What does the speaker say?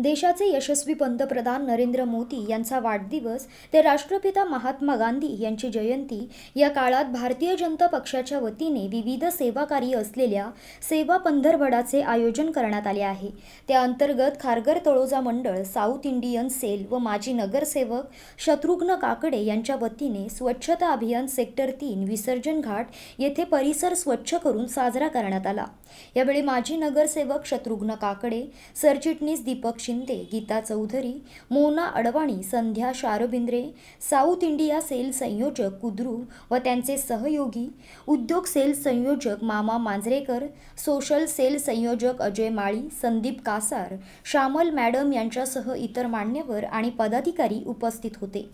देशाचे यशस्वी पंतप्रधान नरेंद्र मोदी यांचा वाढदिवस ते राष्ट्रपिता महात्मा गांधी यांची जयंती या काळात भारतीय जनता पक्षाच्या वतीने विविध सेवाकार्य असलेल्या सेवा पंधरवडाचे आयोजन करण्यात आले आहे त्याअंतर्गत खारगर तळोजा मंडळ साऊथ इंडियन सेल व माजी नगरसेवक शत्रुघ्न काकडे यांच्या वतीने स्वच्छता अभियान सेक्टर तीन विसर्जन घाट येथे परिसर स्वच्छ करून साजरा करण्यात आला यावेळी माजी नगरसेवक शत्रुघ्न काकडे सरचिटणीस Deepak Shinde Geeta Chaudhary Mona Advani Sandhya Sharbindre south India cell संयोजक कुद्रू व त्यांचे सहयोगी उद्योग सेल संयोजक मामा मांजरेकर सोशल सेल संयोजक अजय माळी संदीप कासार श्यामल मॅडम यांच्यासह इतर मान्यवर आणि पदाधिकारी उपस्थित होते